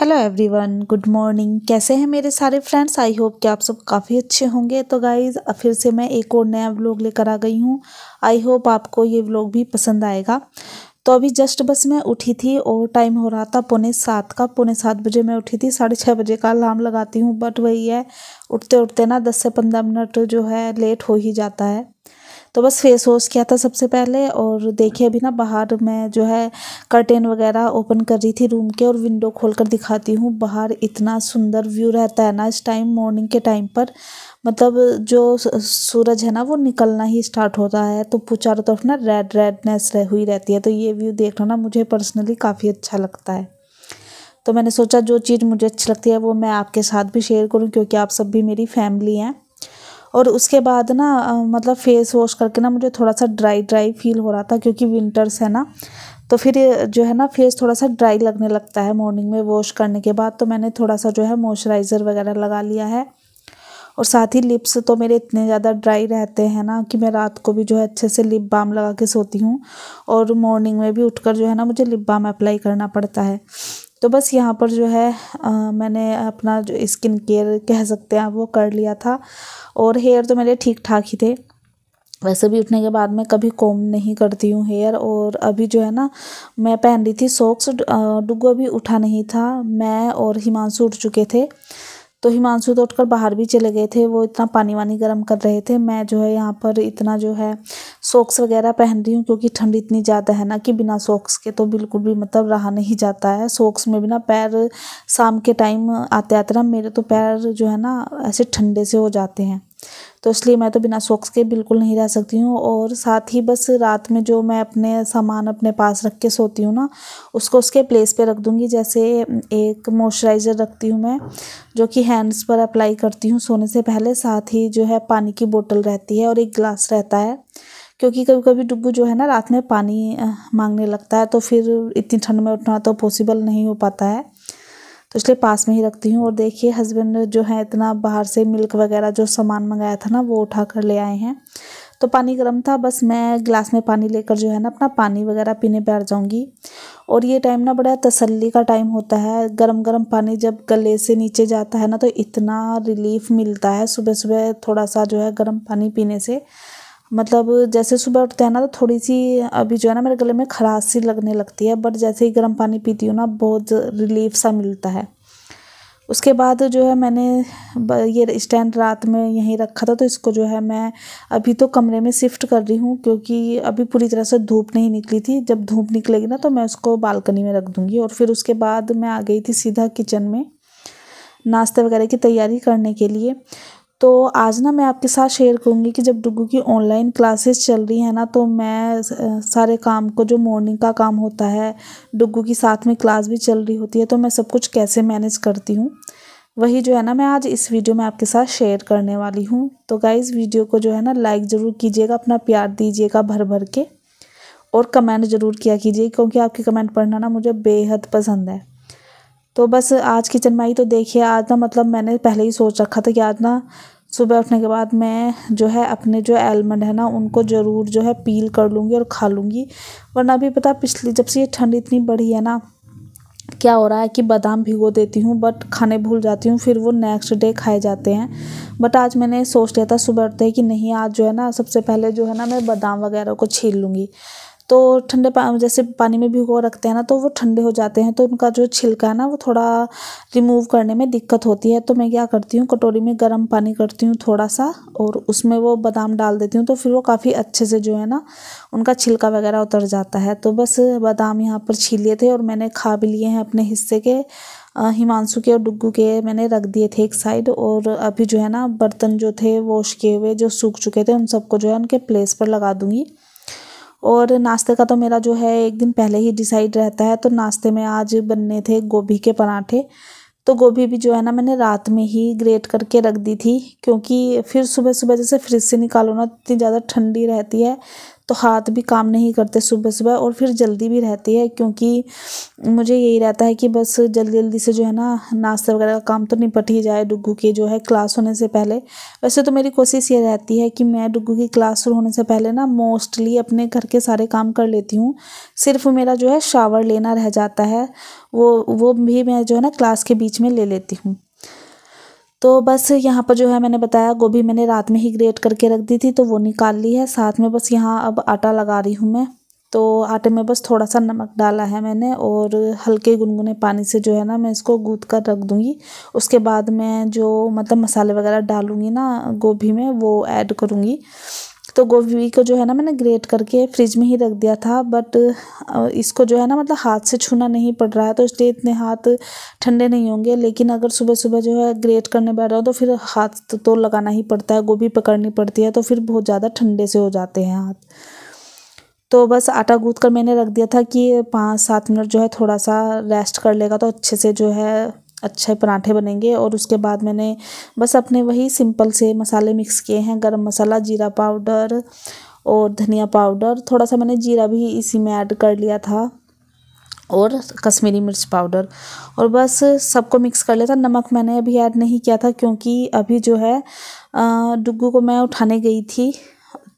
hello everyone good morning कैसे हैं मेरे सारे फ्रेंड्स आई होप कि आप सब काफ़ी अच्छे होंगे तो गाइज फिर से मैं एक और नया व्लॉग लेकर आ गई हूँ आई होप आपको ये व्लॉग भी पसंद आएगा तो अभी जस्ट बस मैं उठी थी और टाइम हो रहा था पौने सात का पौने सात बजे मैं उठी थी साढ़े छः बजे का अलार्म लगाती हूँ बट वही है उठते उठते ना दस से पंद्रह मिनट जो है लेट हो ही जाता है तो बस फेस वॉश किया था सबसे पहले और देखिए अभी ना बाहर मैं जो है कर्टेन वगैरह ओपन कर रही थी रूम के और विंडो खोल कर दिखाती हूँ बाहर इतना सुंदर व्यू रहता है ना इस टाइम मॉर्निंग के टाइम पर मतलब जो सूरज है ना वो निकलना ही स्टार्ट होता है तो चारों तरफ ना रेड रेडनेस रह हुई रहती है तो ये व्यू देखना ना मुझे पर्सनली काफ़ी अच्छा लगता है तो मैंने सोचा जो चीज़ मुझे अच्छी लगती है वो मैं आपके साथ भी शेयर करूं क्योंकि आप सब भी मेरी फैमिली हैं और उसके बाद ना मतलब फेस वॉश करके ना मुझे थोड़ा सा ड्राई ड्राई फील हो रहा था क्योंकि विंटर्स है ना तो फिर जो है ना फेस थोड़ा सा ड्राई लगने लगता है मॉर्निंग में वॉश करने के बाद तो मैंने थोड़ा सा जो है मॉइस्चराइज़र वगैरह लगा लिया है और साथ ही लिप्स तो मेरे इतने ज़्यादा ड्राई रहते हैं ना कि मैं रात को भी जो है अच्छे से लिप बाम लगा के सोती हूँ और मॉर्निंग में भी उठकर जो है ना मुझे लिप बाम अप्लाई करना पड़ता है तो बस यहाँ पर जो है आ, मैंने अपना जो स्किन केयर कह सकते हैं वो कर लिया था और हेयर तो मेरे ठीक ठाक ही थे वैसे भी उठने के बाद मैं कभी कॉम नहीं करती हूँ हेयर और अभी जो है ना मैं पहन रही थी सॉक्स डुगो अभी उठा नहीं था मैं और हिमांशु उठ चुके थे तो हिमांशु तो उठकर बाहर भी चले गए थे वो इतना पानी वानी गर्म कर रहे थे मैं जो है यहाँ पर इतना जो है सॉक्स वगैरह पहन रही हूँ क्योंकि ठंड इतनी ज़्यादा है ना कि बिना सॉक्स के तो बिल्कुल भी मतलब रहा नहीं जाता है सॉक्स में बिना पैर शाम के टाइम आते आते ना मेरे तो पैर जो है ना ऐसे ठंडे से हो जाते हैं तो इसलिए मैं तो बिना सॉक्स के बिल्कुल नहीं रह सकती हूँ और साथ ही बस रात में जो मैं अपने सामान अपने पास रख के सोती हूँ ना उसको उसके प्लेस पे रख दूँगी जैसे एक मॉइस्चराइज़र रखती हूँ मैं जो कि हैंड्स पर अप्लाई करती हूँ सोने से पहले साथ ही जो है पानी की बोतल रहती है और एक गिलास रहता है क्योंकि कभी कभी डुग्गू जो है ना रात में पानी मांगने लगता है तो फिर इतनी ठंड में उठना तो पॉसिबल नहीं हो पाता है तो इसलिए पास में ही रखती हूँ और देखिए हस्बैंड जो है इतना बाहर से मिल्क वगैरह जो सामान मंगाया था ना वो उठा कर ले आए हैं तो पानी गर्म था बस मैं गिलास में पानी लेकर जो है ना अपना पानी वगैरह पीने बैठ जाऊँगी और ये टाइम ना बड़ा तसल्ली का टाइम होता है गर्म गर्म पानी जब गले से नीचे जाता है ना तो इतना रिलीफ मिलता है सुबह सुबह थोड़ा सा जो है गर्म पानी पीने से मतलब जैसे सुबह उठते हैं ना तो थोड़ी सी अभी जो है ना मेरे गले में खराश सी लगने लगती है बट जैसे ही गर्म पानी पीती हूँ ना बहुत रिलीफ सा मिलता है उसके बाद जो है मैंने ये स्टैंड रात में यहीं रखा था तो इसको जो है मैं अभी तो कमरे में शिफ्ट कर रही हूँ क्योंकि अभी पूरी तरह से धूप नहीं निकली थी जब धूप निकलेगी ना तो मैं उसको बालकनी में रख दूँगी और फिर उसके बाद मैं आ गई थी सीधा किचन में नाश्ते वगैरह की तैयारी करने के लिए तो आज ना मैं आपके साथ शेयर करूँगी कि जब डुगू की ऑनलाइन क्लासेस चल रही है ना तो मैं सारे काम को जो मॉर्निंग का काम होता है डुगू की साथ में क्लास भी चल रही होती है तो मैं सब कुछ कैसे मैनेज करती हूँ वही जो है ना मैं आज इस वीडियो में आपके साथ शेयर करने वाली हूँ तो गाइज़ वीडियो को जो है ना लाइक ज़रूर कीजिएगा अपना प्यार दीजिएगा भर भर के और कमेंट ज़रूर किया कीजिए क्योंकि आपके कमेंट पढ़ना ना मुझे बेहद पसंद है तो बस आज की चनमाई तो देखिए आज ना मतलब मैंने पहले ही सोच रखा था कि आज ना सुबह उठने के बाद मैं जो है अपने जो एलमंड है ना उनको ज़रूर जो है पील कर लूँगी और खा लूँगी वरना भी पता पिछली जब से ये ठंड इतनी बढ़ी है ना क्या हो रहा है कि बादाम भिगो देती हूँ बट खाने भूल जाती हूँ फिर वो नेक्स्ट डे खाए जाते हैं बट आज मैंने सोच लिया था सुबह उठते ही कि नहीं आज जो है ना सबसे पहले जो है ना मैं बादाम वगैरह को छील लूँगी तो ठंडे पा जैसे पानी में भिगो रखते हैं ना तो वो ठंडे हो जाते हैं तो उनका जो छिलका है ना वो थोड़ा रिमूव करने में दिक्कत होती है तो मैं क्या करती हूँ कटोरी में गर्म पानी करती हूँ थोड़ा सा और उसमें वो बादाम डाल देती हूँ तो फिर वो काफ़ी अच्छे से जो है ना उनका छिलका वगैरह उतर जाता है तो बस बादाम यहाँ पर छीलिए थे और मैंने खा भी लिए हैं अपने हिस्से के हिमांशु के और डुग्गू के मैंने रख दिए थे एक साइड और अभी जो है ना बर्तन जो थे वॉश किए हुए जो सूख चुके थे उन सबको जो है उनके प्लेस पर लगा दूँगी और नाश्ते का तो मेरा जो है एक दिन पहले ही डिसाइड रहता है तो नाश्ते में आज बनने थे गोभी के पराठे तो गोभी भी जो है ना मैंने रात में ही ग्रेट करके रख दी थी क्योंकि फिर सुबह सुबह जैसे फ्रिज से निकालो ना तो इतनी ज़्यादा ठंडी रहती है तो हाथ भी काम नहीं करते सुबह सुबह और फिर जल्दी भी रहती है क्योंकि मुझे यही रहता है कि बस जल्दी जल्दी से जो है ना नाश्ता वगैरह का काम तो निपट ही जाए डुगू की जो है क्लास होने से पहले वैसे तो मेरी कोशिश ये रहती है कि मैं डुगू की क्लास शुरू होने से पहले ना मोस्टली अपने घर के सारे काम कर लेती हूँ सिर्फ मेरा जो है शावर लेना रह जाता है वो वो भी मैं जो है ना क्लास के बीच में ले लेती हूँ तो बस यहाँ पर जो है मैंने बताया गोभी मैंने रात में ही ग्रेट करके रख दी थी तो वो निकाल ली है साथ में बस यहाँ अब आटा लगा रही हूँ मैं तो आटे में बस थोड़ा सा नमक डाला है मैंने और हल्के गुनगुने पानी से जो है ना मैं इसको गूद कर रख दूँगी उसके बाद मैं जो मतलब मसाले वगैरह डालूँगी ना गोभी में वो ऐड करूँगी तो गोभी को जो है ना मैंने ग्रेट करके फ्रिज में ही रख दिया था बट इसको जो है ना मतलब हाथ से छूना नहीं पड़ रहा है तो इसलिए इतने हाथ ठंडे नहीं होंगे लेकिन अगर सुबह सुबह जो है ग्रेट करने बैठ रहा तो फिर हाथ तो, तो लगाना ही पड़ता है गोभी पकड़नी पड़ती है तो फिर बहुत ज़्यादा ठंडे से हो जाते हैं हाथ तो बस आटा गूंथ कर मैंने रख दिया था कि पाँच सात मिनट जो है थोड़ा सा रेस्ट कर लेगा तो अच्छे से जो है अच्छे पराठे बनेंगे और उसके बाद मैंने बस अपने वही सिंपल से मसाले मिक्स किए हैं गरम मसाला जीरा पाउडर और धनिया पाउडर थोड़ा सा मैंने जीरा भी इसी में ऐड कर लिया था और कश्मीरी मिर्च पाउडर और बस सबको मिक्स कर लिया था नमक मैंने अभी ऐड नहीं किया था क्योंकि अभी जो है डुग्गू को मैं उठाने गई थी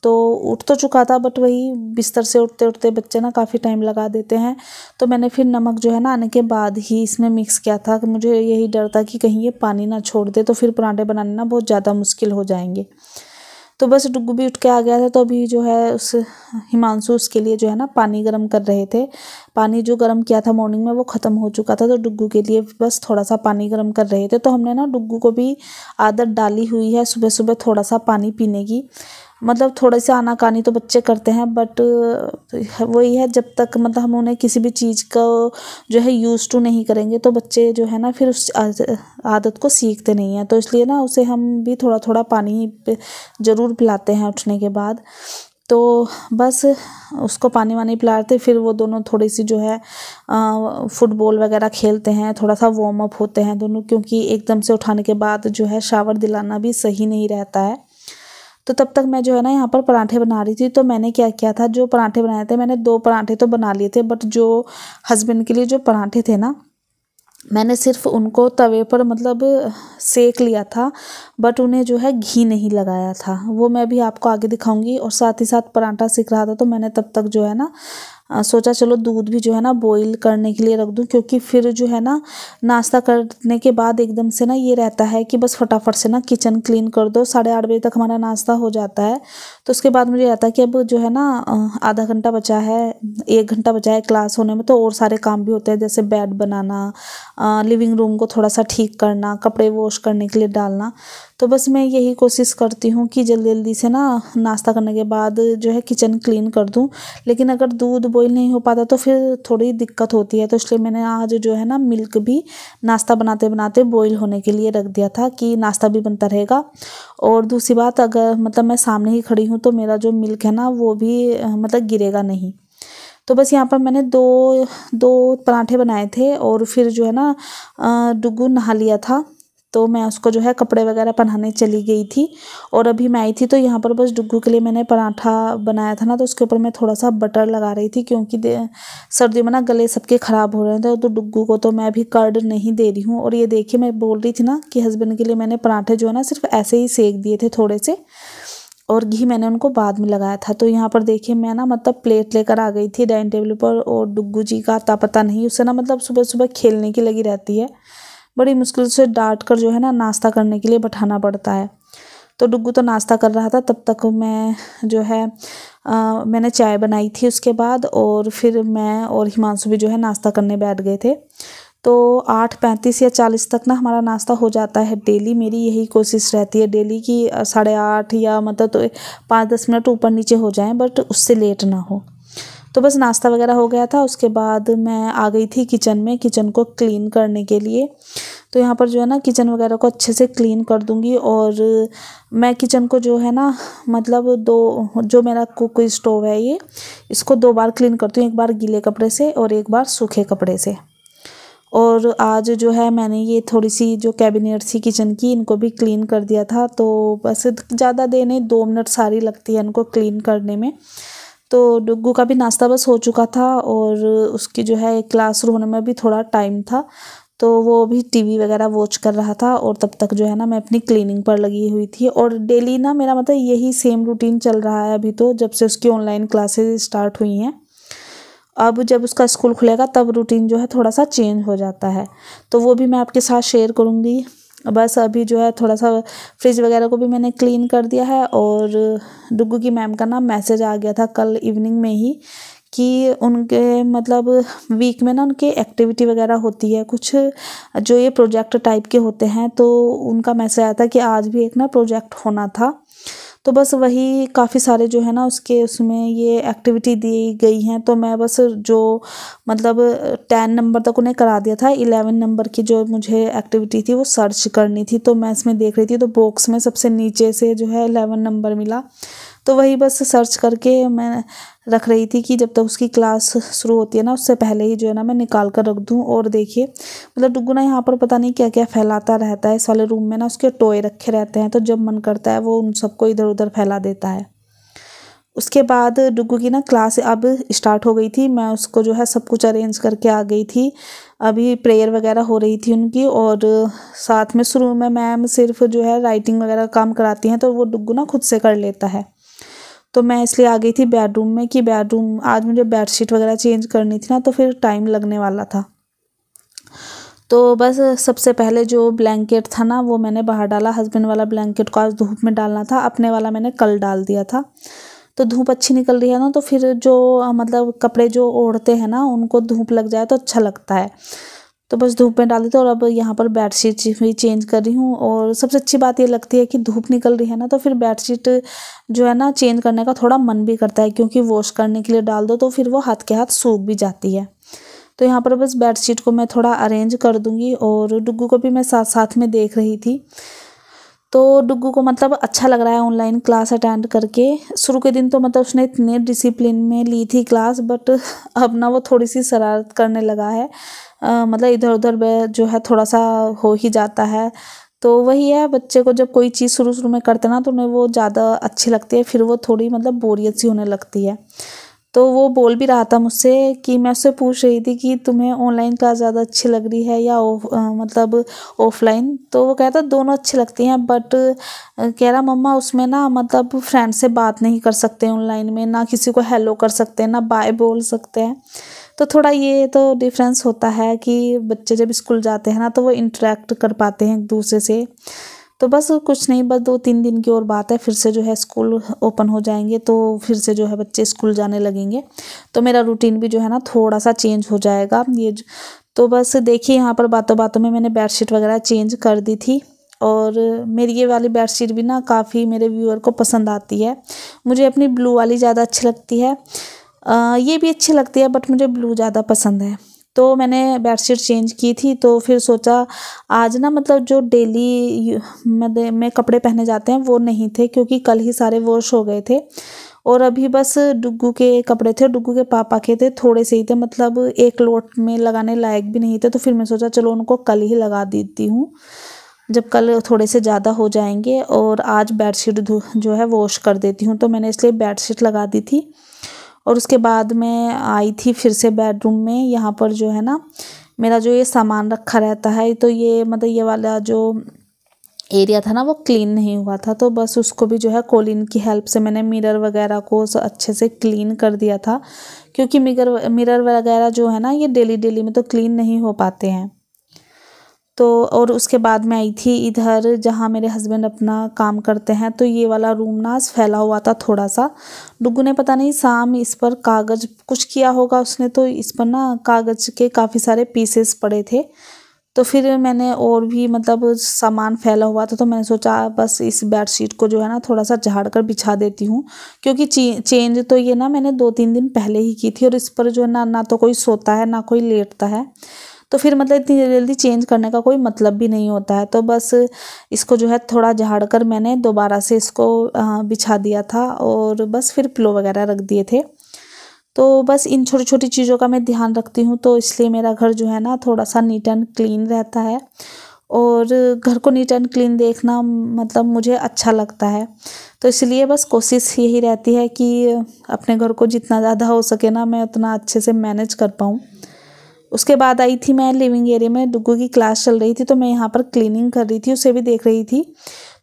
तो उठ तो चुका था बट वही बिस्तर से उठते उठते बच्चे ना काफ़ी टाइम लगा देते हैं तो मैंने फिर नमक जो है ना आने के बाद ही इसमें मिक्स किया था कि मुझे यही डर था कि कहीं ये पानी ना छोड़ दे तो फिर पराठे बनाने ना बहुत ज़्यादा मुश्किल हो जाएंगे तो बस डुग्गू भी उठ के आ गया था तो अभी जो है उस हिमांशु उसके लिए जो है ना पानी गर्म कर रहे थे पानी जो गर्म किया था मॉर्निंग में वो ख़त्म हो चुका था तो डुगू के लिए बस थोड़ा सा पानी गर्म कर रहे थे तो हमने ना डुगू को भी आदत डाली हुई है सुबह सुबह थोड़ा सा पानी पीने की मतलब थोड़े से आनाकानी तो बच्चे करते हैं बट वही है जब तक मतलब हम उन्हें किसी भी चीज़ को जो है यूज़ टू नहीं करेंगे तो बच्चे जो है ना फिर उस आदत को सीखते नहीं हैं तो इसलिए ना उसे हम भी थोड़ा थोड़ा पानी ज़रूर पिलाते हैं उठने के बाद तो बस उसको पानी वानी पिलाते फिर वो दोनों थोड़ी सी जो है फुटबॉल वगैरह खेलते हैं थोड़ा सा वार्म अप होते हैं दोनों क्योंकि एकदम से उठाने के बाद जो है शावर दिलाना भी सही नहीं रहता है तो तब तक मैं जो है ना यहाँ पर पराठे बना रही थी तो मैंने क्या किया था जो पराठे बनाए थे मैंने दो पराठे तो बना लिए थे बट जो हस्बैंड के लिए जो पराठे थे ना मैंने सिर्फ उनको तवे पर मतलब सेक लिया था बट उन्हें जो है घी नहीं लगाया था वो मैं भी आपको आगे दिखाऊंगी और साथ ही साथ पराठा सीख रहा था तो मैंने तब तक जो है ना सोचा चलो दूध भी जो है ना बॉईल करने के लिए रख दूँ क्योंकि फिर जो है ना नाश्ता करने के बाद एकदम से ना ये रहता है कि बस फटाफट से ना किचन क्लीन कर दो साढ़े आठ बजे तक हमारा नाश्ता हो जाता है तो उसके बाद मुझे रहता है कि अब जो है ना आधा घंटा बचा है एक घंटा बचा है क्लास होने में तो और सारे काम भी होते हैं जैसे बेड बनाना लिविंग रूम को थोड़ा सा ठीक करना कपड़े वॉश करने के लिए डालना तो बस मैं यही कोशिश करती हूँ कि जल्दी जल्दी से ना नाश्ता करने के बाद जो है किचन क्लीन कर दूँ लेकिन अगर दूध बॉईल नहीं हो पाता तो फिर थोड़ी दिक्कत होती है तो इसलिए मैंने आज जो है ना मिल्क भी नाश्ता बनाते बनाते बॉईल होने के लिए रख दिया था कि नाश्ता भी बनता रहेगा और दूसरी बात अगर मतलब मैं सामने ही खड़ी हूँ तो मेरा जो मिल्क है ना वो भी मतलब गिरेगा नहीं तो बस यहाँ पर मैंने दो दो पराठे बनाए थे और फिर जो है ना डुगू नहा लिया था तो मैं उसको जो है कपड़े वगैरह पहनाने चली गई थी और अभी मैं आई थी तो यहाँ पर बस डुग्गू के लिए मैंने पराठा बनाया था ना तो उसके ऊपर मैं थोड़ा सा बटर लगा रही थी क्योंकि सर्दियों में ना गले सबके ख़राब हो रहे थे तो डुग्गू को तो मैं अभी कर्ड नहीं दे रही हूँ और ये देखिए मैं बोल रही थी ना कि हस्बैंड के लिए मैंने पराठे जो है ना सिर्फ ऐसे ही सेक दिए थे थोड़े से और घी मैंने उनको बाद में लगाया था तो यहाँ पर देखिए मैं ना मतलब प्लेट लेकर आ गई थी डाइनिंग टेबल पर और डुग्गू जी का आता पता नहीं उससे ना मतलब सुबह सुबह खेलने की लगी रहती है बड़ी मुश्किल से डांट कर जो है ना नाश्ता करने के लिए बैठाना पड़ता है तो डुगू तो नाश्ता कर रहा था तब तक मैं जो है आ, मैंने चाय बनाई थी उसके बाद और फिर मैं और हिमांशु भी जो है नाश्ता करने बैठ गए थे तो आठ पैंतीस या चालीस तक ना हमारा नाश्ता हो जाता है डेली मेरी यही कोशिश रहती है डेली कि साढ़े आठ या मतलब तो पाँच दस मिनट ऊपर नीचे हो जाएं बट उससे लेट ना हो तो बस नाश्ता वगैरह हो गया था उसके बाद मैं आ गई थी किचन में किचन को क्लीन करने के लिए तो यहाँ पर जो है ना किचन वगैरह को अच्छे से क्लीन कर दूँगी और मैं किचन को जो है ना मतलब दो जो मेरा कुक स्टोव है ये इसको दो बार क्लीन करती हूँ एक बार गीले कपड़े से और एक बार सूखे कपड़े से और आज जो है मैंने ये थोड़ी सी जो कैबिनेट थी किचन की इनको भी क्लीन कर दिया था तो बस ज़्यादा देर नहीं दो मिनट सारी लगती है इनको क्लीन करने में तो डुग्गू का भी नाश्ता बस हो चुका था और उसकी जो है क्लास होने में भी थोड़ा टाइम था तो वो भी टीवी वगैरह वॉच कर रहा था और तब तक जो है ना मैं अपनी क्लीनिंग पर लगी हुई थी और डेली ना मेरा मतलब यही सेम रूटीन चल रहा है अभी तो जब से उसकी ऑनलाइन क्लासेस स्टार्ट हुई हैं अब जब उसका स्कूल खुलेगा तब रूटीन जो है थोड़ा सा चेंज हो जाता है तो वो भी मैं आपके साथ शेयर करूँगी बस अभी जो है थोड़ा सा फ्रिज वगैरह को भी मैंने क्लीन कर दिया है और डुगू की मैम का ना मैसेज आ गया था कल इवनिंग में ही कि उनके मतलब वीक में ना उनके एक्टिविटी वगैरह होती है कुछ जो ये प्रोजेक्ट टाइप के होते हैं तो उनका मैसेज आया था कि आज भी एक ना प्रोजेक्ट होना था तो बस वही काफ़ी सारे जो है ना उसके उसमें ये एक्टिविटी दी गई हैं तो मैं बस जो मतलब टेन नंबर तक उन्हें करा दिया था इलेवन नंबर की जो मुझे एक्टिविटी थी वो सर्च करनी थी तो मैं इसमें देख रही थी तो बॉक्स में सबसे नीचे से जो है इलेवन नंबर मिला तो वही बस सर्च करके मैं रख रही थी कि जब तक तो उसकी क्लास शुरू होती है ना उससे पहले ही जो है ना मैं निकाल कर रख दूँ और देखिए मतलब डुगुना यहाँ पर पता नहीं क्या क्या फैलाता रहता है इस वाले रूम में ना उसके टोए रखे रहते हैं तो जब मन करता है वो उन सबको इधर उधर फैला देता है उसके बाद डुगू की ना क्लास अब स्टार्ट हो गई थी मैं उसको जो है सब कुछ अरेंज करके आ गई थी अभी प्रेयर वगैरह हो रही थी उनकी और साथ में शुरू में मैम सिर्फ जो है राइटिंग वगैरह काम कराती हैं तो वो डुगू ना खुद से कर लेता है तो मैं इसलिए आ गई थी बेडरूम में कि बेडरूम आज मुझे बेडशीट वगैरह चेंज करनी थी ना तो फिर टाइम लगने वाला था तो बस सबसे पहले जो ब्लैंकेट था ना वो मैंने बाहर डाला हस्बैंड वाला ब्लैंकेट को आज धूप में डालना था अपने वाला मैंने कल डाल दिया था तो धूप अच्छी निकल रही है ना तो फिर जो मतलब कपड़े जो ओढ़ते हैं ना उनको धूप लग जाए तो अच्छा लगता है तो बस धूप में डाली थी और अब यहाँ पर बेडशीट भी चेंज कर रही हूँ और सबसे अच्छी बात ये लगती है कि धूप निकल रही है ना तो फिर बेडशीट जो है ना चेंज करने का थोड़ा मन भी करता है क्योंकि वॉश करने के लिए डाल दो तो फिर वो हाथ के हाथ सूख भी जाती है तो यहाँ पर बस बेडशीट को मैं थोड़ा अरेंज कर दूँगी और डुगू को भी मैं साथ साथ में देख रही थी तो डुगू को मतलब अच्छा लग रहा है ऑनलाइन क्लास अटेंड करके शुरू के दिन तो मतलब उसने इतने डिसिप्लिन में ली थी क्लास बट अब ना वो थोड़ी सी शरारत करने लगा है मतलब इधर उधर जो है थोड़ा सा हो ही जाता है तो वही है बच्चे को जब कोई चीज़ शुरू शुरू में करते ना तो उन्हें वो ज़्यादा अच्छी लगती है फिर वो थोड़ी मतलब बोरियत सी होने लगती है तो वो बोल भी रहा था मुझसे कि मैं उससे पूछ रही थी कि तुम्हें ऑनलाइन क्लास ज़्यादा अच्छी लग रही है या ओफ मतलब ऑफलाइन तो वो कहता दोनों अच्छी लगती हैं बट कह रहा मम्मा उसमें ना मतलब फ्रेंड से बात नहीं कर सकते ऑनलाइन में ना किसी को हेलो कर सकते हैं ना बाय बोल सकते हैं तो थोड़ा ये तो डिफरेंस होता है कि बच्चे जब स्कूल जाते हैं ना तो वो इंटरेक्ट कर पाते हैं एक दूसरे से तो बस कुछ नहीं बस दो तीन दिन की और बात है फिर से जो है स्कूल ओपन हो जाएंगे तो फिर से जो है बच्चे स्कूल जाने लगेंगे तो मेरा रूटीन भी जो है ना थोड़ा सा चेंज हो जाएगा ये तो बस देखिए यहाँ पर बातों बातों में मैंने बेडशीट वगैरह चेंज कर दी थी और मेरी ये वाली बेडशीट भी ना काफ़ी मेरे व्यूअर को पसंद आती है मुझे अपनी ब्लू वाली ज़्यादा अच्छी लगती है ये भी अच्छी लगती है बट मुझे ब्लू ज़्यादा पसंद है तो मैंने बेडशीट चेंज की थी तो फिर सोचा आज ना मतलब जो डेली में कपड़े पहने जाते हैं वो नहीं थे क्योंकि कल ही सारे वॉश हो गए थे और अभी बस डुगू के कपड़े थे डुगू के पापा के थे थोड़े से ही थे मतलब एक लोट में लगाने लायक भी नहीं थे तो फिर मैं सोचा चलो उनको कल ही लगा देती हूँ जब कल थोड़े से ज़्यादा हो जाएंगे और आज बेडशीट जो है वॉश कर देती हूँ तो मैंने इसलिए बेडशीट लगा दी थी और उसके बाद मैं आई थी फिर से बेडरूम में यहाँ पर जो है ना मेरा जो ये सामान रखा रहता है तो ये मतलब ये वाला जो एरिया था ना वो क्लीन नहीं हुआ था तो बस उसको भी जो है कोलिन की हेल्प से मैंने मिरर वगैरह को अच्छे से क्लीन कर दिया था क्योंकि मिरर मिरर वगैरह जो है ना ये डेली डेली में तो क्लीन नहीं हो पाते हैं तो और उसके बाद मैं आई थी इधर जहाँ मेरे हस्बैंड अपना काम करते हैं तो ये वाला रूम ना फैला हुआ था थोड़ा सा डुगू ने पता नहीं शाम इस पर कागज़ कुछ किया होगा उसने तो इस पर ना कागज़ के काफ़ी सारे पीसेस पड़े थे तो फिर मैंने और भी मतलब सामान फैला हुआ था तो मैंने सोचा बस इस बेडशीट को जो है ना थोड़ा सा झाड़ कर बिछा देती हूँ क्योंकि चेंज तो ये ना मैंने दो तीन दिन पहले ही की थी और इस पर जो है ना ना तो कोई सोता है ना कोई लेटता है तो फिर मतलब इतनी जल्दी चेंज करने का कोई मतलब भी नहीं होता है तो बस इसको जो है थोड़ा झाड़ कर मैंने दोबारा से इसको बिछा दिया था और बस फिर प्लो वगैरह रख दिए थे तो बस इन छोटी छोटी चीज़ों का मैं ध्यान रखती हूँ तो इसलिए मेरा घर जो है ना थोड़ा सा नीट एंड क्लीन रहता है और घर को नीट एंड क्लीन देखना मतलब मुझे अच्छा लगता है तो इसलिए बस कोशिश यही रहती है कि अपने घर को जितना ज़्यादा हो सके ना मैं उतना अच्छे से मैनेज कर पाऊँ उसके बाद आई थी मैं लिविंग एरिया में डुगू की क्लास चल रही थी तो मैं यहाँ पर क्लीनिंग कर रही थी उसे भी देख रही थी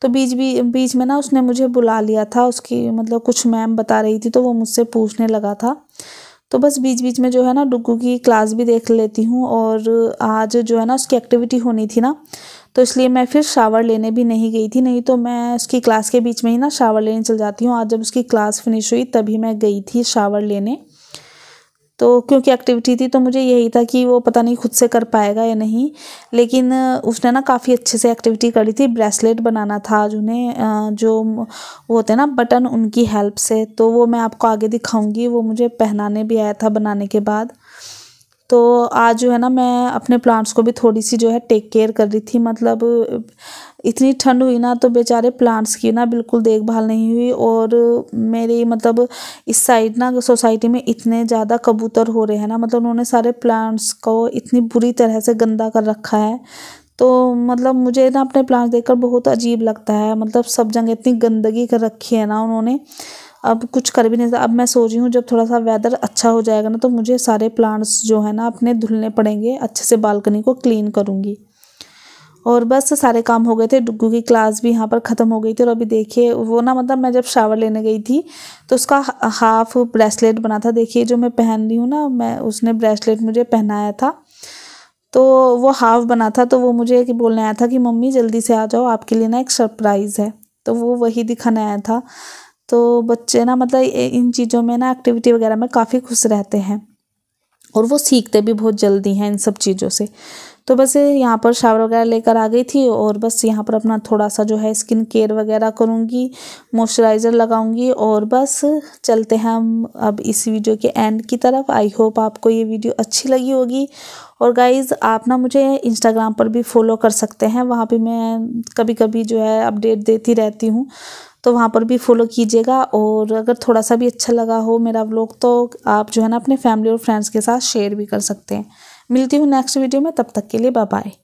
तो बीच भी बीच में ना उसने मुझे बुला लिया था उसकी मतलब कुछ मैम बता रही थी तो वो मुझसे पूछने लगा था तो बस बीच बीच में जो है ना डुगू की क्लास भी देख लेती हूँ और आज जो है ना उसकी एक्टिविटी होनी थी ना तो इसलिए मैं फिर शावर लेने भी नहीं गई थी नहीं तो मैं उसकी क्लास के बीच में ही ना शावर लेने चल जाती हूँ आज जब उसकी क्लास फिनिश हुई तभी मैं गई थी शावर लेने तो क्योंकि एक्टिविटी थी तो मुझे यही था कि वो पता नहीं खुद से कर पाएगा या नहीं लेकिन उसने ना काफ़ी अच्छे से एक्टिविटी करी थी ब्रेसलेट बनाना था आज उन्हें जो वो होते ना बटन उनकी हेल्प से तो वो मैं आपको आगे दिखाऊंगी वो मुझे पहनाने भी आया था बनाने के बाद तो आज जो है ना मैं अपने प्लांट्स को भी थोड़ी सी जो है टेक केयर कर रही थी मतलब इतनी ठंड हुई ना तो बेचारे प्लांट्स की ना बिल्कुल देखभाल नहीं हुई और मेरी मतलब इस साइड ना सोसाइटी में इतने ज़्यादा कबूतर हो रहे हैं ना मतलब उन्होंने सारे प्लांट्स को इतनी बुरी तरह से गंदा कर रखा है तो मतलब मुझे ना अपने प्लांट्स देखकर बहुत अजीब लगता है मतलब सब जगह इतनी गंदगी कर रखी है ना उन्होंने अब कुछ कर भी नहीं था अब मैं सोच रही हूँ जब थोड़ा सा वेदर अच्छा हो जाएगा ना तो मुझे सारे प्लांट्स जो है ना अपने धुलने पड़ेंगे अच्छे से बालकनी को क्लीन करूँगी और बस सारे काम हो गए थे डुगू की क्लास भी यहाँ पर ख़त्म हो गई थी और अभी देखिए वो ना मतलब मैं जब शावर लेने गई थी तो उसका हाफ ब्रेसलेट बना था देखिए जो मैं पहन रही हूँ ना मैं उसने ब्रेसलेट मुझे पहनाया था तो वो हाफ बना था तो वो मुझे कि बोलने आया था कि मम्मी जल्दी से आ जाओ आपके लिए ना एक सरप्राइज़ है तो वो वही दिखाने आया था तो बच्चे ना मतलब इन चीज़ों में ना एक्टिविटी वगैरह में काफ़ी खुश रहते हैं और वो सीखते भी बहुत जल्दी हैं इन सब चीज़ों से तो बस यहाँ पर शावर वगैरह लेकर आ गई थी और बस यहाँ पर अपना थोड़ा सा जो है स्किन केयर वगैरह करूँगी मॉइस्चराइज़र लगाऊँगी और बस चलते हैं हम अब इस वीडियो के एंड की तरफ आई होप आपको ये वीडियो अच्छी लगी होगी और गाइज़ आप ना मुझे इंस्टाग्राम पर भी फॉलो कर सकते हैं वहाँ पर मैं कभी कभी जो है अपडेट देती रहती हूँ तो वहाँ पर भी फॉलो कीजिएगा और अगर थोड़ा सा भी अच्छा लगा हो मेरा व्लॉग तो आप जो है ना अपने फैमिली और फ्रेंड्स के साथ शेयर भी कर सकते हैं मिलती हूँ नेक्स्ट वीडियो में तब तक के लिए बाय बाय